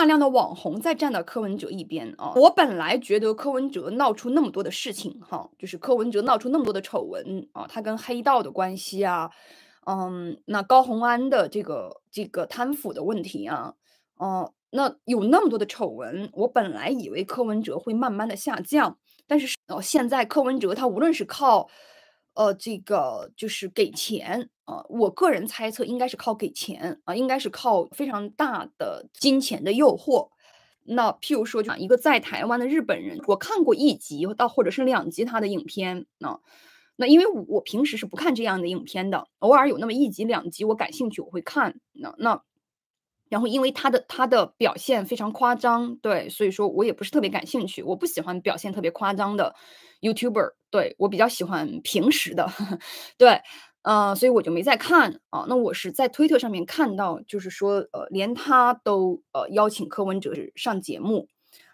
大量的网红在站到柯文哲一边啊！我本来觉得柯文哲闹出那么多的事情哈，就是柯文哲闹出那么多的丑闻啊，他跟黑道的关系啊，嗯，那高红安的这个这个贪腐的问题啊，哦，那有那么多的丑闻，我本来以为柯文哲会慢慢的下降，但是哦、现在柯文哲他无论是靠呃这个就是给钱。呃，我个人猜测应该是靠给钱啊，应该是靠非常大的金钱的诱惑。那譬如说，就一个在台湾的日本人，我看过一集到或者是两集他的影片。那那因为我平时是不看这样的影片的，偶尔有那么一集两集我感兴趣我会看。那那然后因为他的他的表现非常夸张，对，所以说我也不是特别感兴趣，我不喜欢表现特别夸张的 YouTuber，对我比较喜欢平时的，对。嗯，所以我就没再看啊。那我是在推特上面看到，就是说，呃，连他都呃邀请柯文哲上节目，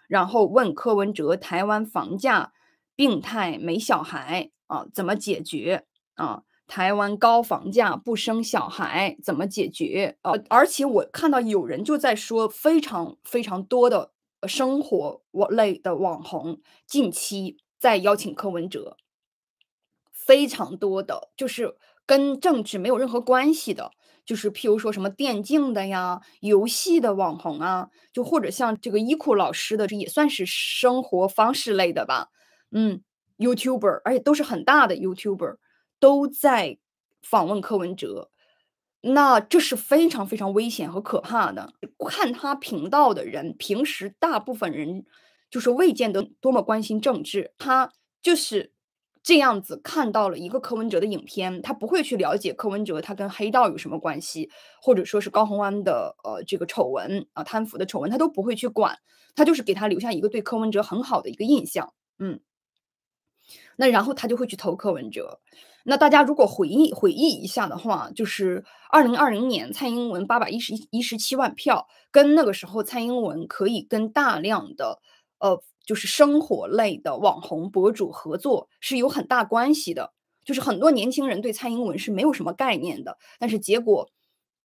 然后问柯文哲台湾房价病态没小孩啊怎么解决啊？台湾高房价不生小孩怎么解决啊？而且我看到有人就在说，非常非常多的生活网类的网红近期在邀请柯文哲，非常多的就是。跟政治没有任何关系的，就是譬如说什么电竞的呀、游戏的网红啊，就或者像这个衣库老师的，这也算是生活方式类的吧？嗯，YouTuber，而且都是很大的 YouTuber，都在访问柯文哲，那这是非常非常危险和可怕的。看他频道的人，平时大部分人就是未见得多么关心政治，他就是。这样子看到了一个柯文哲的影片，他不会去了解柯文哲他跟黑道有什么关系，或者说是高洪安的呃这个丑闻啊贪腐的丑闻，他都不会去管，他就是给他留下一个对柯文哲很好的一个印象，嗯，那然后他就会去投柯文哲。那大家如果回忆回忆一下的话，就是二零二零年蔡英文八百一十一一十七万票，跟那个时候蔡英文可以跟大量的呃。就是生活类的网红博主合作是有很大关系的，就是很多年轻人对蔡英文是没有什么概念的，但是结果，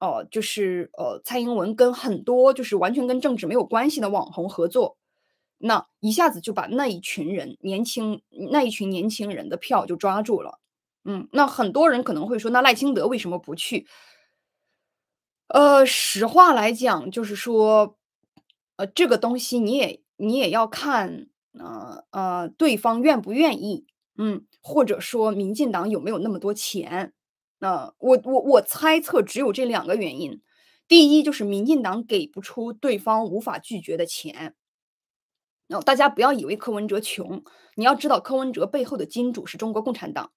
哦，就是呃，蔡英文跟很多就是完全跟政治没有关系的网红合作，那一下子就把那一群人年轻那一群年轻人的票就抓住了，嗯，那很多人可能会说，那赖清德为什么不去？呃，实话来讲，就是说，呃，这个东西你也。你也要看，呃呃，对方愿不愿意，嗯，或者说民进党有没有那么多钱？那我我我猜测只有这两个原因。第一就是民进党给不出对方无法拒绝的钱。那大家不要以为柯文哲穷，你要知道柯文哲背后的金主是中国共产党，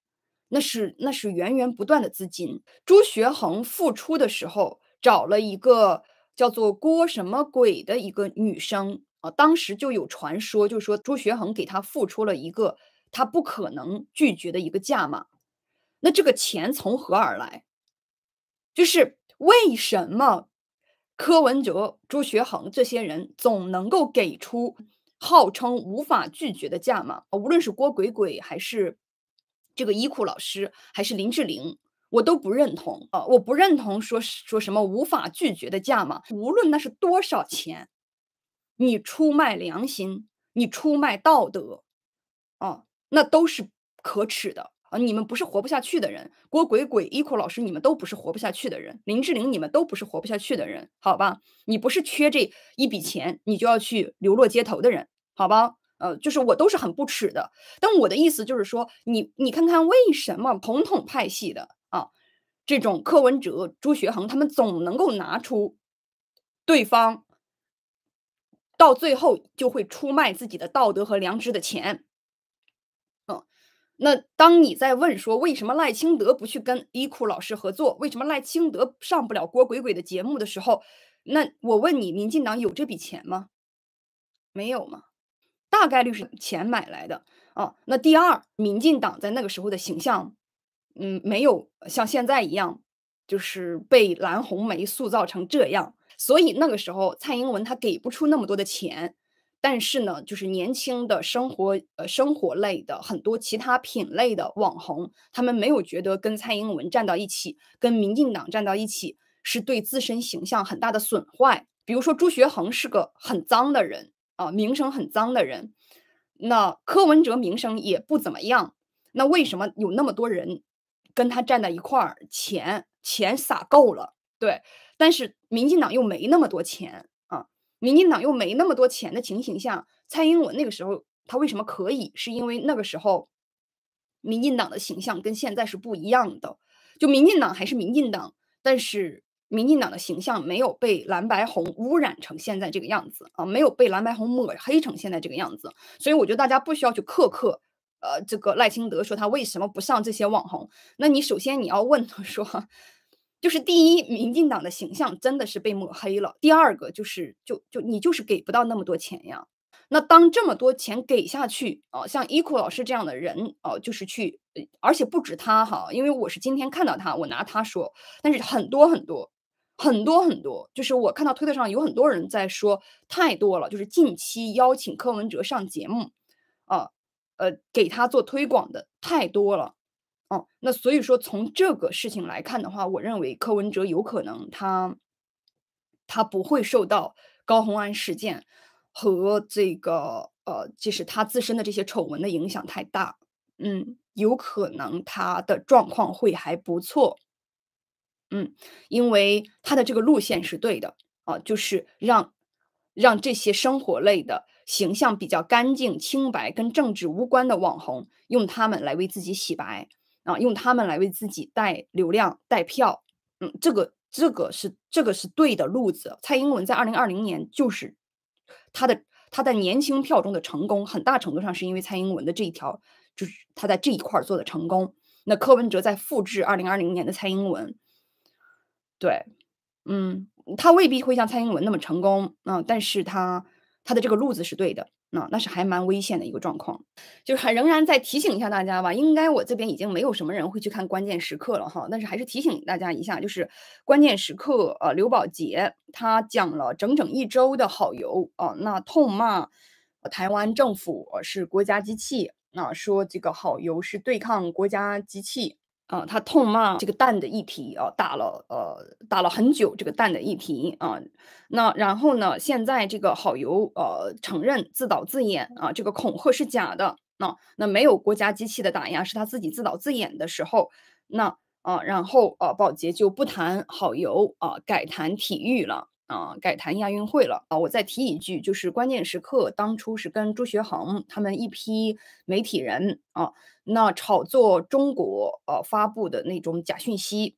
那是那是源源不断的资金。朱学恒复出的时候，找了一个叫做郭什么鬼的一个女生。当时就有传说，就说朱学恒给他付出了一个他不可能拒绝的一个价码。那这个钱从何而来？就是为什么柯文哲、朱学恒这些人总能够给出号称无法拒绝的价码？无论是郭鬼鬼，还是这个衣库老师，还是林志玲，我都不认同。呃，我不认同说说什么无法拒绝的价码，无论那是多少钱。你出卖良心，你出卖道德，啊，那都是可耻的啊！你们不是活不下去的人，郭鬼鬼、伊库老师，你们都不是活不下去的人。林志玲，你们都不是活不下去的人，好吧？你不是缺这一笔钱，你就要去流落街头的人，好吧？呃，就是我都是很不耻的。但我的意思就是说，你你看看为什么统统派系的啊，这种柯文哲、朱学恒，他们总能够拿出对方。到最后就会出卖自己的道德和良知的钱，嗯，那当你在问说为什么赖清德不去跟伊库老师合作，为什么赖清德上不了郭鬼鬼的节目的时候，那我问你，民进党有这笔钱吗？没有嘛，大概率是钱买来的啊。那第二，民进党在那个时候的形象，嗯，没有像现在一样，就是被蓝红梅塑造成这样。所以那个时候，蔡英文他给不出那么多的钱，但是呢，就是年轻的生活呃生活类的很多其他品类的网红，他们没有觉得跟蔡英文站到一起，跟民进党站到一起是对自身形象很大的损坏。比如说朱学恒是个很脏的人啊，名声很脏的人，那柯文哲名声也不怎么样，那为什么有那么多人跟他站在一块儿？钱钱撒够了。对，但是民进党又没那么多钱啊，民进党又没那么多钱的情形下，蔡英文那个时候他为什么可以？是因为那个时候，民进党的形象跟现在是不一样的。就民进党还是民进党，但是民进党的形象没有被蓝白红污染成现在这个样子啊，没有被蓝白红抹黑成现在这个样子。所以我觉得大家不需要去苛刻，呃，这个赖清德说他为什么不上这些网红？那你首先你要问他说。就是第一，民进党的形象真的是被抹黑了。第二个就是，就就你就是给不到那么多钱呀。那当这么多钱给下去，啊，像 e 伊 o 老师这样的人，哦，就是去，而且不止他哈，因为我是今天看到他，我拿他说。但是很多很多很多很多，就是我看到推特上有很多人在说，太多了。就是近期邀请柯文哲上节目，啊，呃，给他做推广的太多了。哦，那所以说从这个事情来看的话，我认为柯文哲有可能他，他不会受到高洪安事件和这个呃，就是他自身的这些丑闻的影响太大，嗯，有可能他的状况会还不错，嗯，因为他的这个路线是对的啊，就是让让这些生活类的形象比较干净、清白、跟政治无关的网红，用他们来为自己洗白。啊，用他们来为自己带流量、带票，嗯，这个、这个是这个是对的路子。蔡英文在二零二零年就是他的他在年轻票中的成功，很大程度上是因为蔡英文的这一条，就是他在这一块做的成功。那柯文哲在复制二零二零年的蔡英文，对，嗯，他未必会像蔡英文那么成功，嗯，但是他他的这个路子是对的。那那是还蛮危险的一个状况，就是还仍然再提醒一下大家吧。应该我这边已经没有什么人会去看关键时刻了哈，但是还是提醒大家一下，就是关键时刻，呃，刘宝杰他讲了整整一周的好油啊，那痛骂台湾政府是国家机器，那说这个好油是对抗国家机器。啊，他痛骂这个蛋的议题啊，打了呃打了很久这个蛋的议题啊，那然后呢，现在这个好油呃承认自导自演啊，这个恐吓是假的，那那没有国家机器的打压是他自己自导自演的时候，那啊然后啊保洁就不谈好油啊，改谈体育了。啊，改谈亚运会了啊！我再提一句，就是关键时刻，当初是跟朱学恒他们一批媒体人啊，那炒作中国呃发布的那种假讯息，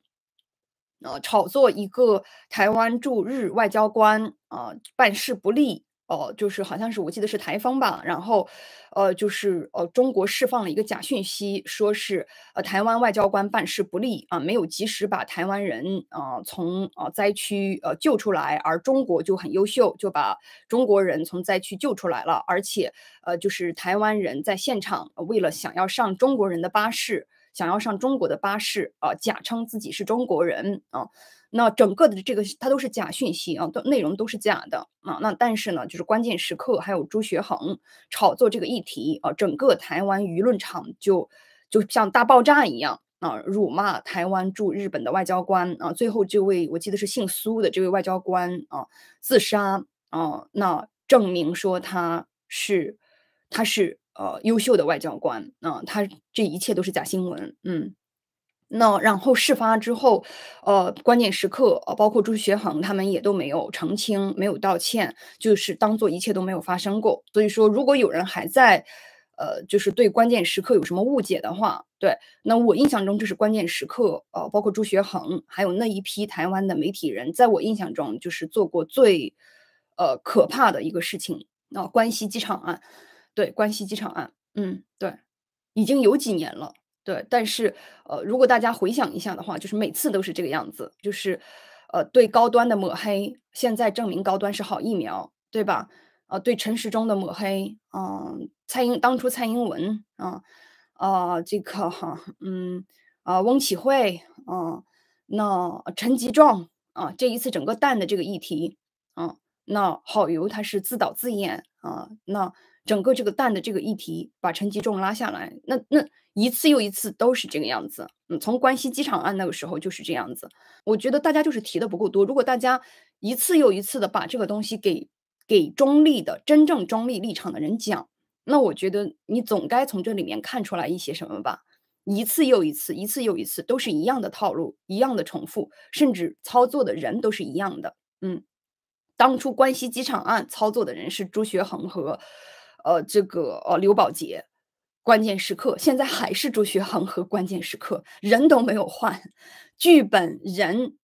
呃，炒作一个台湾驻日外交官啊办事不力。哦，就是好像是我记得是台风吧，然后，呃，就是呃，中国释放了一个假讯息，说是呃台湾外交官办事不力啊，没有及时把台湾人啊从啊灾区呃救出来，而中国就很优秀，就把中国人从灾区救出来了，而且呃，就是台湾人在现场为了想要上中国人的巴士。想要上中国的巴士啊，假称自己是中国人啊，那整个的这个他都是假讯息啊，都内容都是假的啊。那但是呢，就是关键时刻还有朱学恒炒作这个议题啊，整个台湾舆论场就就像大爆炸一样啊，辱骂台湾驻日本的外交官啊，最后这位我记得是姓苏的这位外交官啊自杀啊，那证明说他是他是。呃，优秀的外交官嗯，他这一切都是假新闻。嗯，那然后事发之后，呃，关键时刻呃，包括朱学恒他们也都没有澄清，没有道歉，就是当做一切都没有发生过。所以说，如果有人还在，呃，就是对关键时刻有什么误解的话，对，那我印象中这是关键时刻，呃，包括朱学恒，还有那一批台湾的媒体人，在我印象中就是做过最，呃，可怕的一个事情，那关西机场案。对关西机场案，嗯，对，已经有几年了，对，但是呃，如果大家回想一下的话，就是每次都是这个样子，就是呃，对高端的抹黑，现在证明高端是好疫苗，对吧？呃，对陈时中的抹黑，嗯，蔡英当初蔡英文，啊啊，这个哈，嗯啊，翁启慧，嗯，那陈吉壮，啊，这一次整个蛋的这个议题，嗯，那好油他是自导自演，啊，那。整个这个蛋的这个议题把陈吉仲拉下来，那那一次又一次都是这个样子。嗯，从关西机场案那个时候就是这样子。我觉得大家就是提的不够多。如果大家一次又一次的把这个东西给给中立的、真正中立立场的人讲，那我觉得你总该从这里面看出来一些什么吧？一次又一次，一次又一次都是一样的套路，一样的重复，甚至操作的人都是一样的。嗯，当初关西机场案操作的人是朱学恒和。呃，这个呃，刘宝杰，关键时刻，现在还是朱学恒和关键时刻，人都没有换，剧本人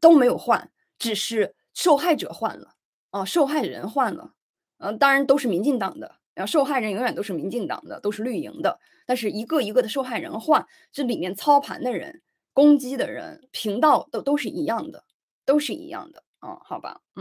都没有换，只是受害者换了啊，受害人换了，嗯，当然都是民进党的，然后受害人永远都是民进党的，都是绿营的，但是一个一个的受害人换，这里面操盘的人、攻击的人、频道都都是一样的，都是一样的，嗯，好吧，嗯。